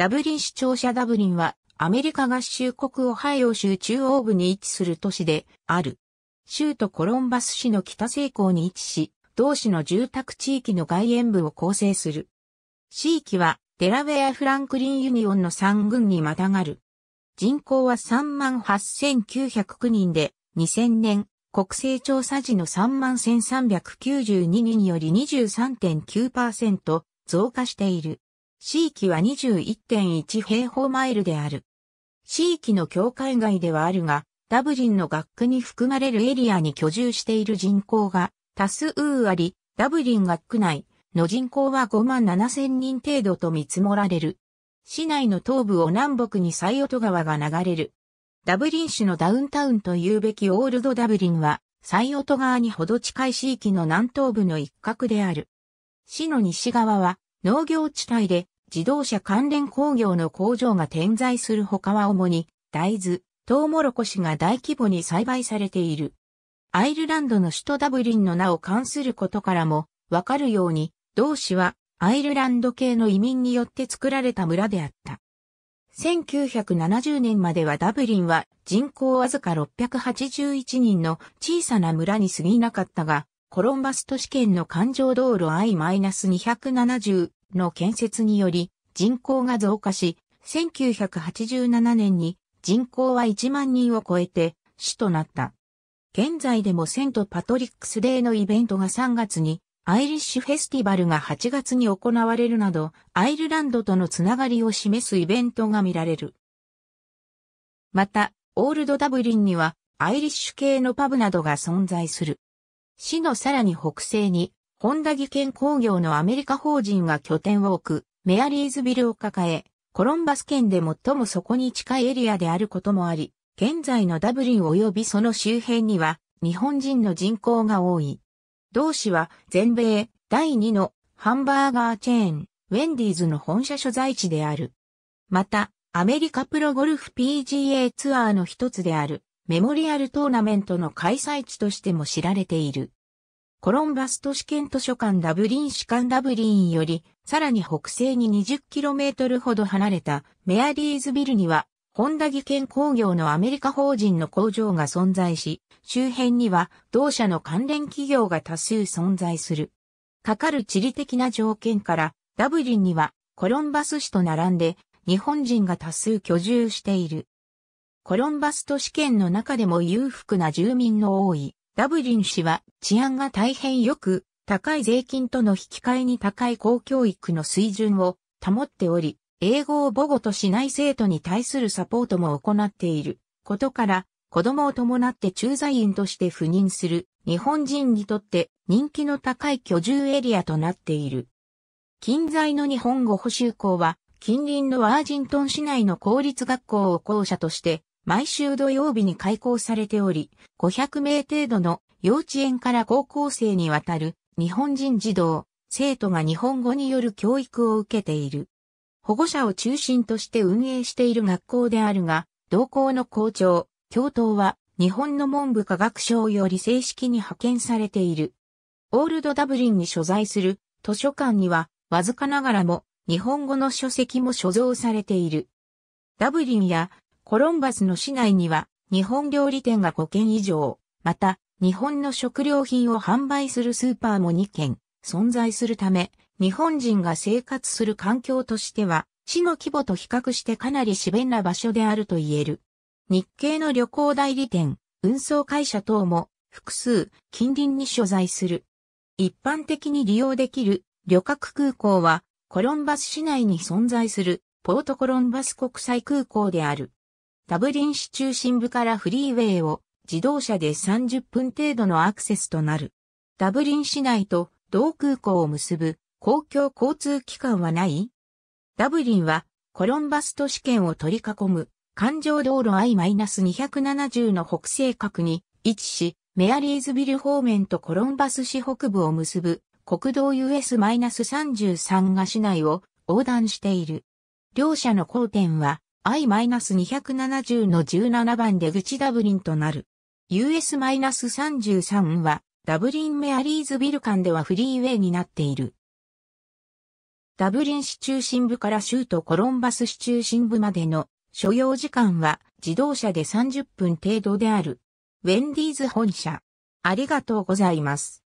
ダブリン市庁舎ダブリンは、アメリカ合衆国オハイオ州中央部に位置する都市である。州都コロンバス市の北西港に位置し、同市の住宅地域の外縁部を構成する。地域は、デラウェア・フランクリン・ユニオンの3軍にまたがる。人口は38,909人で、2000年、国勢調査時の31,392人より23.9%増加している。地域は21.1平方マイルである。地域の境界外ではあるが、ダブリンの学区に含まれるエリアに居住している人口が多数あり、ダブリン学区内の人口は5万7千人程度と見積もられる。市内の東部を南北にサイオト川が流れる。ダブリン市のダウンタウンというべきオールドダブリンは、サイオト川にほど近い地域の南東部の一角である。市の西側は農業地帯で自動車関連工業の工場が点在する他は主に大豆、トウモロコシが大規模に栽培されている。アイルランドの首都ダブリンの名を冠することからもわかるように、同市はアイルランド系の移民によって作られた村であった。1970年まではダブリンは人口わずか681人の小さな村に過ぎなかったが、コロンバス都市圏の環状道路 I-270 の建設により人口が増加し、1987年に人口は1万人を超えて市となった。現在でもセントパトリックスデーのイベントが3月に、アイリッシュフェスティバルが8月に行われるなど、アイルランドとのつながりを示すイベントが見られる。また、オールドダブリンには、アイリッシュ系のパブなどが存在する。市のさらに北西に、本田技研工業のアメリカ法人が拠点を置くメアリーズビルを抱え、コロンバス県で最もそこに近いエリアであることもあり、現在のダブリン及びその周辺には日本人の人口が多い。同市は全米第2のハンバーガーチェーン、ウェンディーズの本社所在地である。また、アメリカプロゴルフ PGA ツアーの一つであるメモリアルトーナメントの開催地としても知られている。コロンバス都市圏図書館ダブリン市間ダブリンより、さらに北西に 20km ほど離れたメアリーズビルには、ホンダ技研工業のアメリカ法人の工場が存在し、周辺には同社の関連企業が多数存在する。かかる地理的な条件から、ダブリンにはコロンバス市と並んで日本人が多数居住している。コロンバス都市圏の中でも裕福な住民の多いダブリン氏は治安が大変良く、高い税金との引き換えに高い公教育の水準を保っており、英語を母語としない生徒に対するサポートも行っていることから、子供を伴って駐在員として赴任する日本人にとって人気の高い居住エリアとなっている。近在の日本語補修校は近隣のワージントン市内の公立学校を校舎として毎週土曜日に開校されており、500名程度の幼稚園から高校生にわたる日本人児童、生徒が日本語による教育を受けている。保護者を中心として運営している学校であるが、同校の校長、教頭は日本の文部科学省より正式に派遣されている。オールドダブリンに所在する図書館には、わずかながらも日本語の書籍も所蔵されている。ダブリンやコロンバスの市内には日本料理店が5軒以上、また日本の食料品を販売するスーパーも2軒存在するため、日本人が生活する環境としては、市の規模と比較してかなり自んな場所であると言える。日系の旅行代理店、運送会社等も複数近隣に所在する。一般的に利用できる旅客空港はコロンバス市内に存在するポートコロンバス国際空港である。ダブリン市中心部からフリーウェイを自動車で30分程度のアクセスとなる。ダブリン市内と同空港を結ぶ公共交通機関はないダブリンはコロンバス都市圏を取り囲む環状道路 I-270 の北西角に位置し、メアリーズビル方面とコロンバス市北部を結ぶ国道 US-33 が市内を横断している。両者の交点は I-270 の17番出口ダブリンとなる。US-33 はダブリンメアリーズビル間ではフリーウェイになっている。ダブリン市中心部から州都コロンバス市中心部までの所要時間は自動車で30分程度である。ウェンディーズ本社。ありがとうございます。